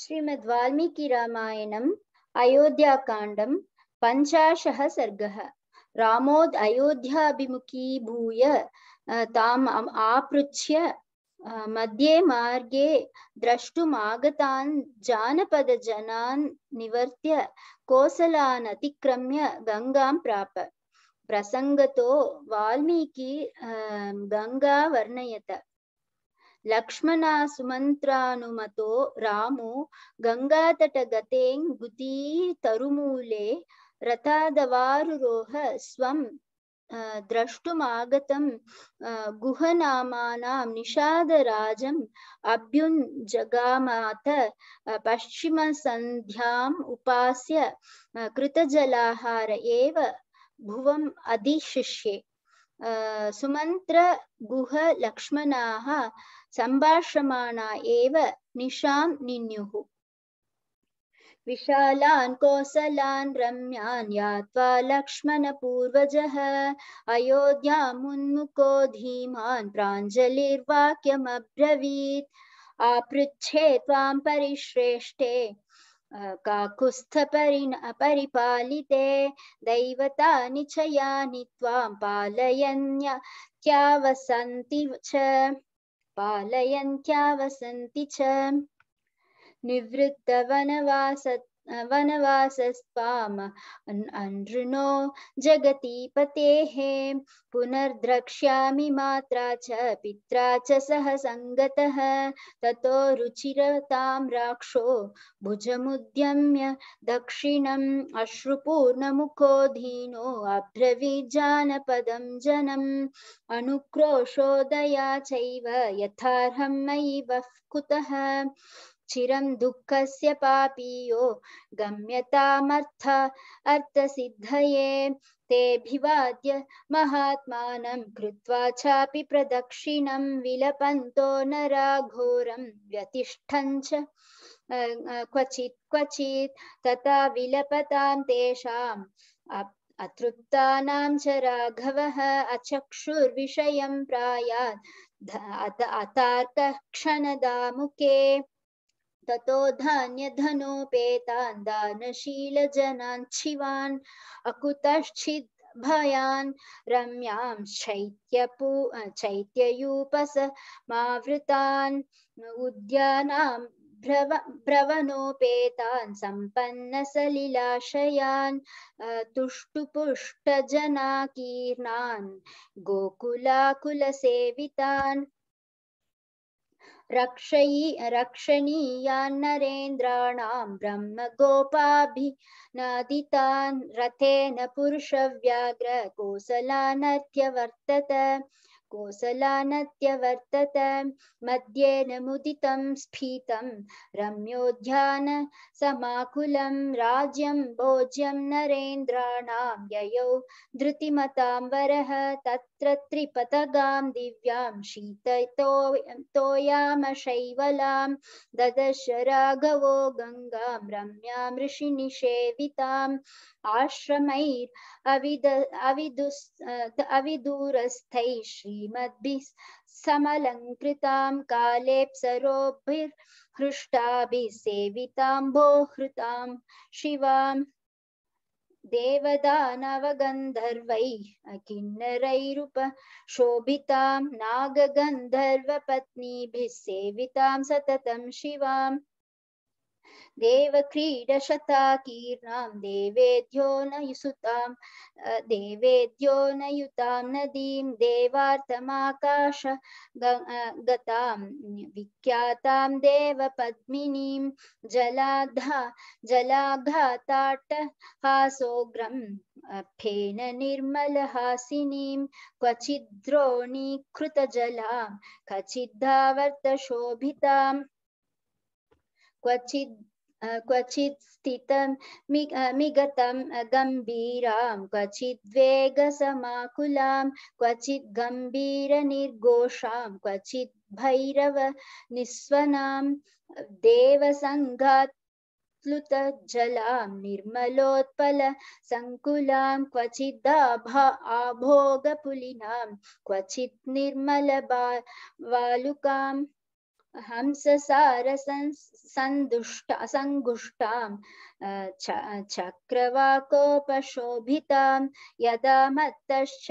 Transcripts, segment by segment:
श्रीमद् वाल्मीकि रामायणम् अयोध्याकाण्डं पञ्चाशः सर्गः रामोद् अयोध्याभिमुखी भूय ताम् आपृच्छ्य मध्ये मार्गे द्रष्टुम् आगतान् जानपदजनान् निवर्त्य कोसलान् अतिक्रम्य गङ्गां प्राप प्रसङ्गतो वाल्मीकि गङ्गा वर्णयत ಲಕ್ಷ್ಮಣ ಸುಮಂತ್ರಾನುಮತೋ ರಾಮೋ ಗಂಗಾತಟಗತೇಂಗ್ ಗುತೀ ತರುಮೂಲೆ ರಥಾದವಾರುರೋಹ ಸ್ವಂ द्रष्टुमागतं गुहनामानां निषादराजम् अभ्युञ्जगामात पश्चिमसन्ध्याम् उपास्य कृतजलाहार एव भुवम् अधिशिष्ये सुमन्त्रगुहलक्ष्मणाः सम्भाषमाणा एव निशां निन्युः विशालान् कोसलान् रम्यान् यात्वा लक्ष्मणपूर्वजः अयोध्यामुन्मुखो धीमान् प्राञ्जलिर्वाक्यमब्रवीत् आपृच्छे त्वां परिश्रेष्ठे काकुस्थपरिण परिपालिते दैवतानि च यानि त्वां च पालयन्त्या वसन्ति च निवृत्तवनवासत् वनवासस्ताम अनृणो जगति पते पुनर्द्रक्ष्यामि मात्रा च पिता च सह सङ्गतः ततो रुचिरतां राक्षो भुजमुद्यम्य दक्षिणम् अश्रुपूर्णमुखो धीनो अब्रवीजानपदं जनम् अनुक्रोशोदया चैव मयि वः कुतः चिरं दुःखस्य पापीयो गम्यतामर्थ अर्थसिद्धये तेऽभिवाद्य महात्मानं कृत्वा चापि प्रदक्षिणं विलपन्तो नरा घोरं व्यतिष्ठञ्च क्वचित् क्वचित् तथा विलपतां तेषाम् अतृप्तानां च राघवः अचक्षुर्विषयं प्रायात् अतार्कक्षणदामुके ततो धान्यधनोपेतान् दानशीलजनान् अकुतश्चिद् भयान् रम्यां चैत्ययूपस चैत्ययूपसमावृतान् उद्यानां भ्रव भ्रवनोपेतान् सम्पन्नसलिलाशयान् तुष्टुपुष्टजनाकीर्णान् गोकुलाकुलसेवितान् रक्षयी रक्षणीयान्नरेन्द्राणां ब्रह्मगोपाभिनादितान् रथेन पुरुषव्याघ्रकोसलानत्यवर्तत कोसलानत्यवर्तत मध्येन मुदितं स्फीतं समाकुलं राज्यं भोज्यं नरेन्द्राणां ययौ धृतिमतां वरः तत् तत्र त्रिपतगां दिव्यां शीततो ददश राघवो गङ्गां रम्यां ऋषिनिषेविताम् आश्रमैर् अविद अविदुस् अविदूरस्थैः श्रीमद्भिः समलङ्कृतां कालेप्सरोभिर्हृष्टाभिः सेवितां भो शिवाम् देवदानवगन्धर्वैः किन्नरैरुप शोभितां नागगन्धर्वपत्नीभिः सेवितां सततं शिवाम् देवक्रीडशताकीर्णां देवेद्यो न युसुतां देवेद्यो न युतां नदीं देवार्थमाकाश गतां विख्यातां देवपद्मिनीं जलाधा जलाघाताटहासोग्रं फेननिर्मलहासिनीं क्वचिद्रोणीकृतजलां क्वचिद्धावर्तशोभिताम् क्वचित् क्वचित् स्थितं मिगतं गम्भीरां क्वचिद् वेगसमाकुलां क्वचित् गम्भीरनिर्घोषां क्वचित् भैरव निस्वनां देवसङ्घात् प्लुतजलां निर्मलोत्पलसङ्कुलां क्वचिदाभा आभोगपुलिनां क्वचित् निर्मलबा वालुकाम् सार संदुष्ट संगुष्टां चक्रवाकोपशोभितां यदा मत्तश्च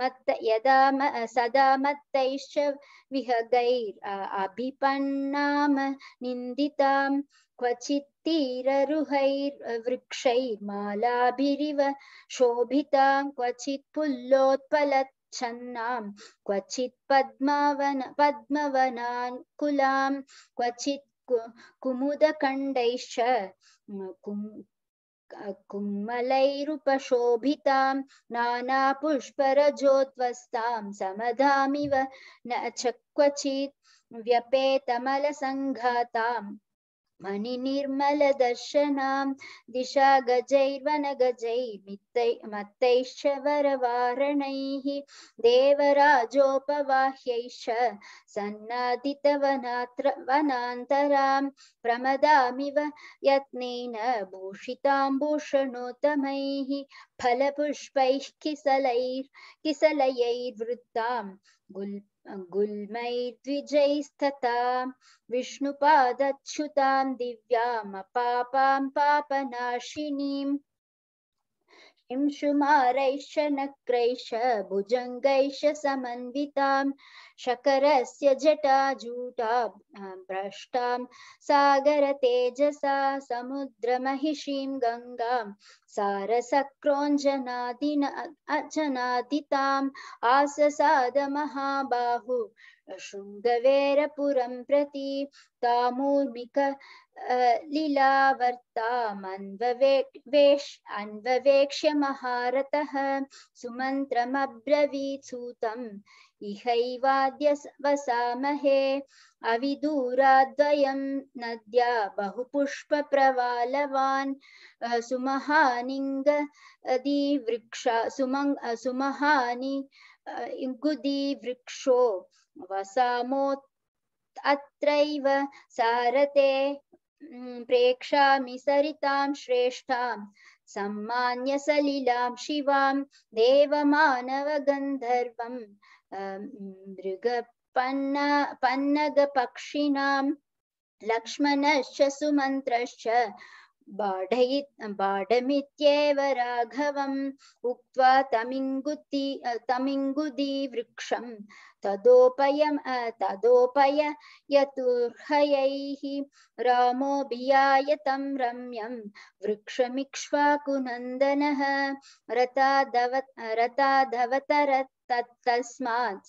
मत्त यदा सदा मत्तैश्च क्वचित्तीररुहैर्वृक्षैर्मालाभिरिव गच्छन्नां क्वचित् पद्मवन पद्मवनान्कुलां क्वचित् कु, कुमुदकण्डैश्च कुम्मलैरुपशोभितां नानापुष्परजोत्वस्तां समधामिव न च क्वचित् व्यपेतमलसङ्घातां मणिनिर्मलदर्शनां दिशा गजैर्वनगजैर्मित्तै मत्तैश्च वरवारणैः देवराजोपवाह्यैश्च सन्नादितवनात्र वनान्तरां प्रमदामिव यत्नेन भूषिताम्बूषणोत्तमैः फलपुष्पैः किसलैर् किसलयैर्वृत्तां गुल् गुल्मै द्विजैस्ततां विष्णुपादच्युतां दिव्यामपापां पापनाशिनीम् हिंशुमारैश्च नक्रैश भुजङ्गैश समन्वितां शकरस्य जटाजूटा भ्रष्टां सागरतेजसा समुद्रमहिषीं गङ्गां सारसक्रोञ्जनादिन अजनादिताम् आससादमहाबाहु शृङ्गवेरपुरं प्रति तामूर्मिक लीलावर्तामन्ववे वेश् अन्ववेक्ष्य महारथः सुमन्त्रमब्रवीत् सूतम् इहैवाद्य वसामहे अविदूराद्वयं नद्या बहुपुष्पप्रवालवान् सुमहानिङ्गदिवृक्षा सुमङ् सुमहानि इगुदि वृक्षो वसामोत् अत्रैव सारते प्रेक्षामि सरितां श्रेष्ठां सम्मान्य सलिलां शिवां देवमानवगन्धर्वं मृगपन्न पन्नगपक्षिणां लक्ष्मणश्च सुमन्त्रश्च बाढयि बाढमित्येव राघवम् उक्त्वा तमिङ्गुति तमिङ्गुदी वृक्षम् तदोपयम् तदोपय यतुर्हयैः रामोऽभियाय तम रम्यं वृक्षमिक्ष्वाकुनन्दनः रताधव रताधवतरत् तत्तस्मात्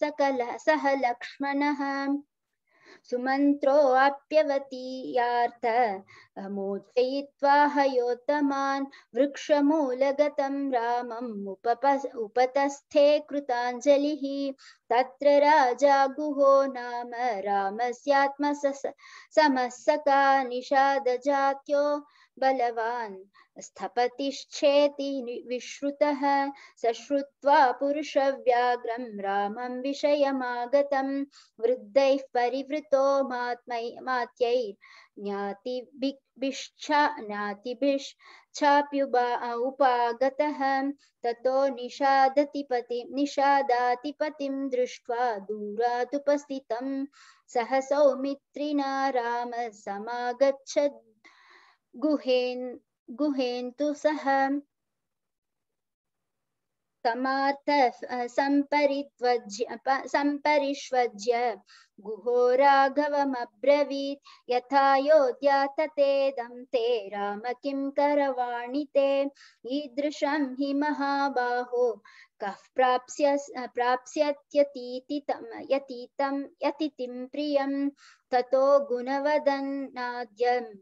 सकल सह लक्ष्मणः सुमन्त्रोऽप्यवतीयार्थ अमोदयित्वा हयोत्तमान् वृक्षमूलगतं रामम् उपप उपतस्थे कृताञ्जलिः तत्र राजा गुहो नाम रामस्यात्मस समस्सका निषादजात्यो बलवान् स्थपतिश्चेति विश्रुतः स श्रुत्वा पुरुषव्याघ्रं रामं विषयमागतं वृद्धैः परिवृतो मात्मै मात्यैर्ज्ञातिभिश्चा ज्ञातिभिश्चाप्युबा उपागतः ततो निषादतिपतिं निषादातिपतिं दृष्ट्वा दूरादुपस्थितं सह सौमित्रिणा रामः सगछ गुहेन गुहेन तु सह समार्थ सम्परिध्वज्य सम्परिष्वज्य गुहो राघवमब्रवीत् यथा योध्या ततेदं ते राम किं करवाणि ते ईदृशं हि महाबाहो कः प्राप्स्य प्राप्स्यत्यतीतितं यतीतं यतितिं प्रियं ततो गुणवदन्नाद्यं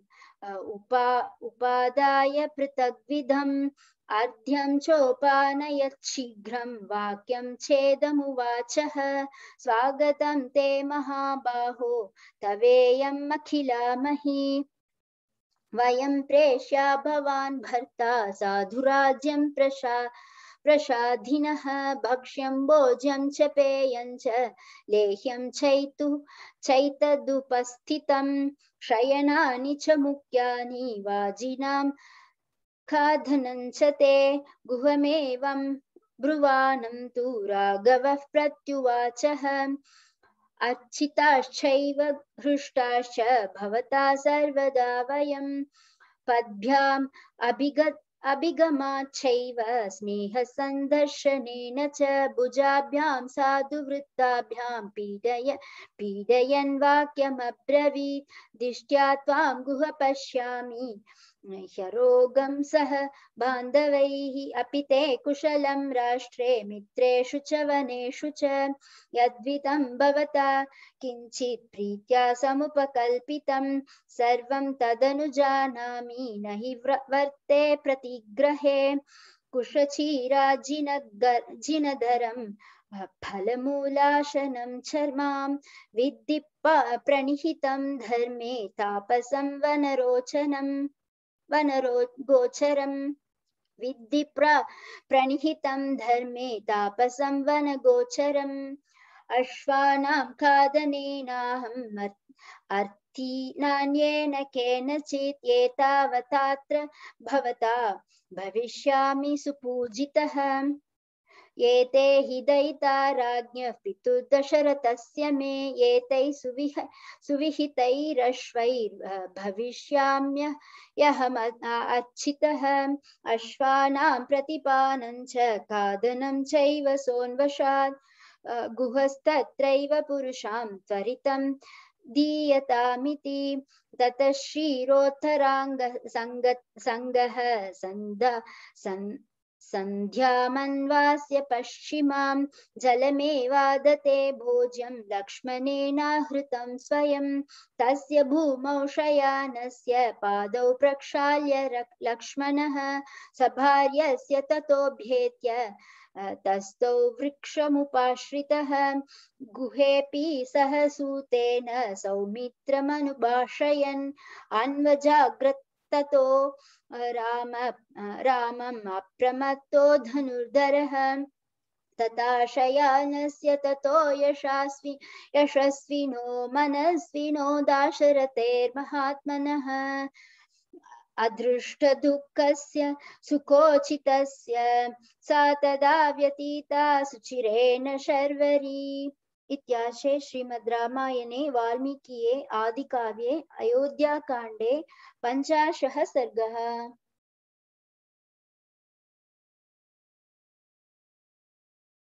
उपा उपादाय पृथग्विधम् चोपान चोपानयत् वाक्यम छेद मुच स्वागत ते महाबाहो तवेयम् अखिलामहि वयं प्रेष्या भवान् भर्ता साधुराज्यं प्रशा प्रसाधिनः भक्ष्यं भोज्यं च पेयं च लेह्यं चैतु चैतदुपस्थितं शयनानि च मुख्यानि वाजिनां खादनं च ते गुहमेवं ब्रुवाणं तु राघवः प्रत्युवाचः अर्चिताश्चैव हृष्टाश्च भवता सर्वदा वयं पद्भ्याम् अभिगत् अभिगमाच्छैव स्नेहसन्दर्शनेन च भुजाभ्यां साधुवृत्ताभ्यां पीडय पीडयन् वाक्यमब्रवीत् दिष्ट्या त्वां गुह पश्यामि ह्यरोगं सह बान्धवैः अपि ते कुशलं राष्ट्रे मित्रेषु च वनेषु च यद्वितं भवता किञ्चित् प्रीत्या समुपकल्पितं सर्वं तदनुजानामि न हि वर्ते प्रतिग्रहे कुशचीराजिनजिनधरं फलमूलाशनं चर्मां विद्धि प्रणिहितं धर्मे तापसं वनरोचनम् वनरो गोचरम् विद्धि प्र प्रणिहितं धर्मे तापसं वनगोचरम् अश्वानां खादनेनाहम् अर्थी नान्येन केनचित् एतावतात्र भवता भविष्यामि सुपूजितः एते हि दयिता राज्ञः से मे एतैः सुविह सुविहितैरश्वैर्भविष्याम्य यहम् अच्छितः अश्वानां प्रतिपानं च खादनं चैव सोन्वशात् गुहस्तत्रैव पुरुषां त्वरितं दीयतामिति ततः सङ्गः सन्द सन् सन्ध्यामन्वास्य पश्चिमां जलमेवादते भोज्यं लक्ष्मणेनाहृतं स्वयं तस्य भूमौ शयानस्य पादौ प्रक्षाल्य लक्ष्मणः सभार्यस्य ततोऽभ्येत्य तस्थौ वृक्षमुपाश्रितः गुहेऽपि सह सूतेन सौमित्रमनुभाषयन् अन्वजाग्रत ततो राम रामम् अप्रमत्तो धनुर्धरः तताशयानस्य ततो यशास्वि यशस्विनो मनस्विनो दाशरथेर्महात्मनः अदृष्टदुःखस्य सुकोचितस्य सा तदा व्यतीता सुचिरेण शर्वरी इत्याशे श्रीमद् रामायणे वाल्मीकिये आदिकाव्ये अयोध्याकाण्डे पञ्चाशः सर्गः